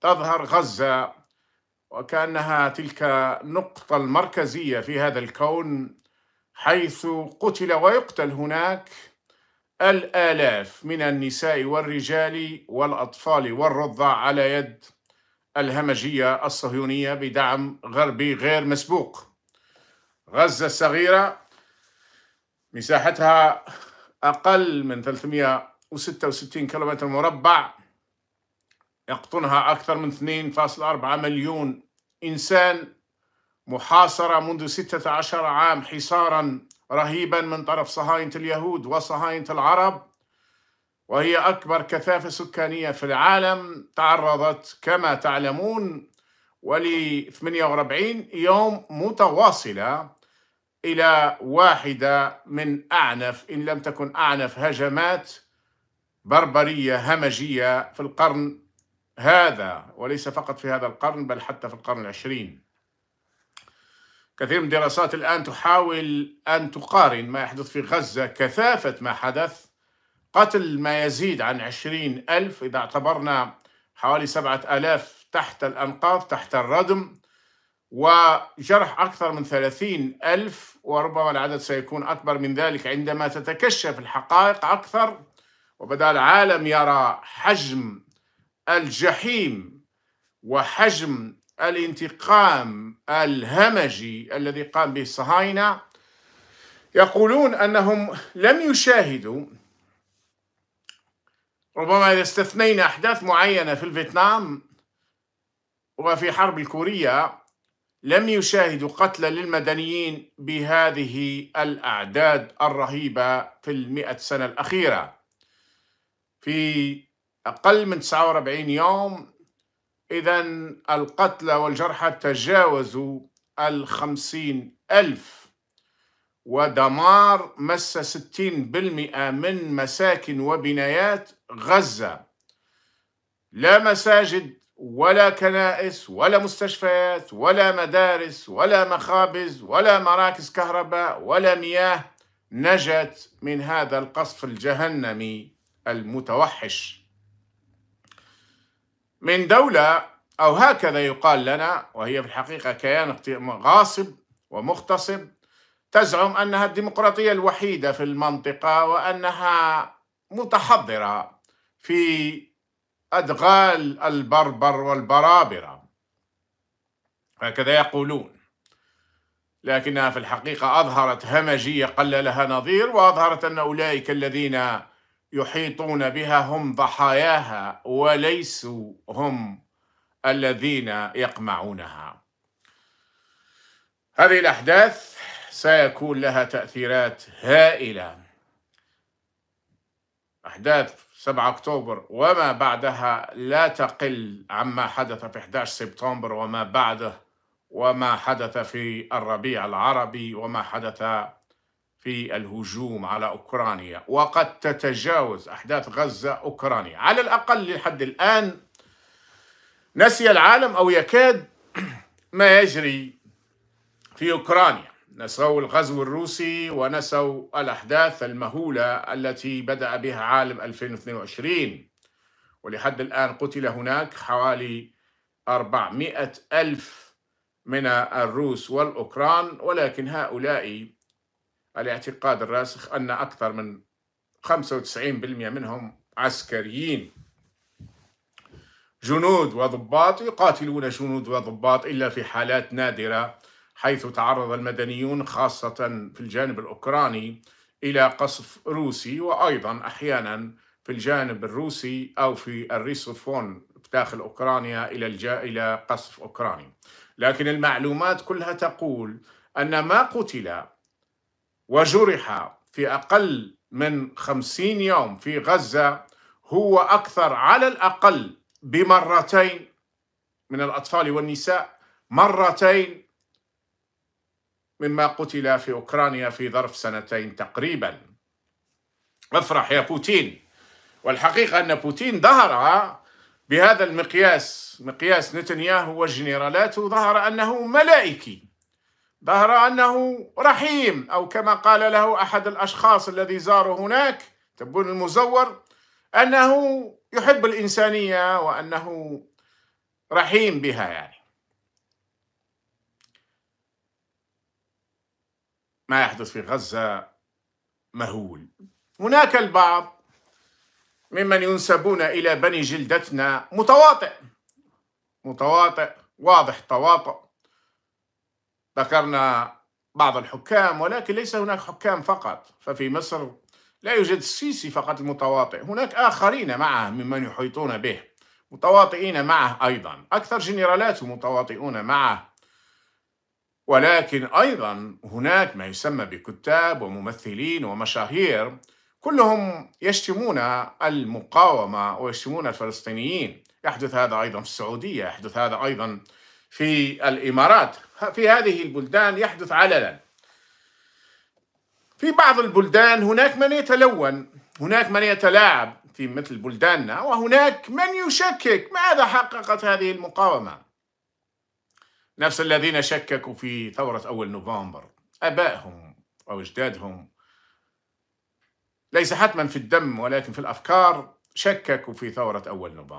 تظهر غزة وكأنها تلك النقطة المركزية في هذا الكون حيث قتل ويقتل هناك الآلاف من النساء والرجال والأطفال والرضع على يد الهمجية الصهيونية بدعم غربي غير مسبوق غزة الصغيرة مساحتها أقل من 366 كيلومتر مربع يقطنها أكثر من 2.4 مليون إنسان محاصرة منذ 16 عام حصارا رهيبا من طرف صهاينة اليهود وصهاينة العرب وهي أكبر كثافة سكانية في العالم تعرضت كما تعلمون ول 48 يوم متواصلة إلى واحدة من أعنف إن لم تكن أعنف هجمات بربرية همجية في القرن هذا وليس فقط في هذا القرن بل حتى في القرن العشرين كثير من الدراسات الآن تحاول أن تقارن ما يحدث في غزة كثافة ما حدث قتل ما يزيد عن عشرين ألف إذا اعتبرنا حوالي سبعة ألاف تحت الأنقاض تحت الردم وجرح أكثر من ثلاثين ألف وربما العدد سيكون أكبر من ذلك عندما تتكشف الحقائق أكثر وبدأ العالم يرى حجم الجحيم وحجم الانتقام الهمجي الذي قام به الصهاينه يقولون انهم لم يشاهدوا ربما اذا استثنينا احداث معينه في الفيتنام وفي حرب الكوريه لم يشاهدوا قتل للمدنيين بهذه الاعداد الرهيبه في المئة سنه الاخيره في أقل من 49 يوم إذا القتلى والجرحى تجاوزوا الخمسين ألف ودمار مس 60% بالمئة من مساكن وبنايات غزة لا مساجد ولا كنائس ولا مستشفيات ولا مدارس ولا مخابز ولا مراكز كهرباء ولا مياه نجت من هذا القصف الجهنمي المتوحش من دولة أو هكذا يقال لنا وهي في الحقيقة كيان غاصب ومغتصب تزعم أنها الديمقراطية الوحيدة في المنطقة وأنها متحضرة في أدغال البربر والبرابرة هكذا يقولون لكنها في الحقيقة أظهرت همجية قل لها نظير وأظهرت أن أولئك الذين يحيطون بها هم ضحاياها وليسوا هم الذين يقمعونها هذه الاحداث سيكون لها تاثيرات هائله احداث 7 اكتوبر وما بعدها لا تقل عما حدث في 11 سبتمبر وما بعده وما حدث في الربيع العربي وما حدث في الهجوم على أوكرانيا وقد تتجاوز أحداث غزة أوكرانيا على الأقل لحد الآن نسي العالم أو يكاد ما يجري في أوكرانيا نسوا الغزو الروسي ونسوا الأحداث المهولة التي بدأ بها عالم 2022 ولحد الآن قتل هناك حوالي 400 ألف من الروس والأوكران ولكن هؤلاء الاعتقاد الراسخ أن أكثر من 95% منهم عسكريين جنود وضباط يقاتلون جنود وضباط إلا في حالات نادرة حيث تعرض المدنيون خاصة في الجانب الأوكراني إلى قصف روسي وأيضا أحيانا في الجانب الروسي أو في الريسوفون داخل أوكرانيا إلى الجا... إلى قصف أوكراني لكن المعلومات كلها تقول أن ما قتل وجرح في أقل من خمسين يوم في غزة هو أكثر على الأقل بمرتين من الأطفال والنساء مرتين مما قتل في أوكرانيا في ظرف سنتين تقريبا افرح يا بوتين والحقيقة أن بوتين ظهر بهذا المقياس مقياس نتنياهو وجنرالاته ظهر أنه ملائكي ظهر أنه رحيم أو كما قال له أحد الأشخاص الذي زاره هناك تبون المزور أنه يحب الإنسانية وأنه رحيم بها يعني ما يحدث في غزة مهول هناك البعض ممن ينسبون إلى بني جلدتنا متواطئ متواطئ واضح تواطئ ذكرنا بعض الحكام ولكن ليس هناك حكام فقط ففي مصر لا يوجد السيسي فقط المتواطئ هناك آخرين معه ممن يحيطون به متواطئين معه أيضا أكثر جنرالاته متواطئون معه ولكن أيضا هناك ما يسمى بكتاب وممثلين ومشاهير كلهم يشتمون المقاومة ويشتمون الفلسطينيين يحدث هذا أيضا في السعودية يحدث هذا أيضا في الإمارات في هذه البلدان يحدث علنا في بعض البلدان هناك من يتلون هناك من يتلاعب في مثل بلداننا وهناك من يشكك ماذا حققت هذه المقاومة نفس الذين شككوا في ثورة أول نوفمبر أبائهم أو أجدادهم ليس حتما في الدم ولكن في الأفكار شككوا في ثورة أول نوفمبر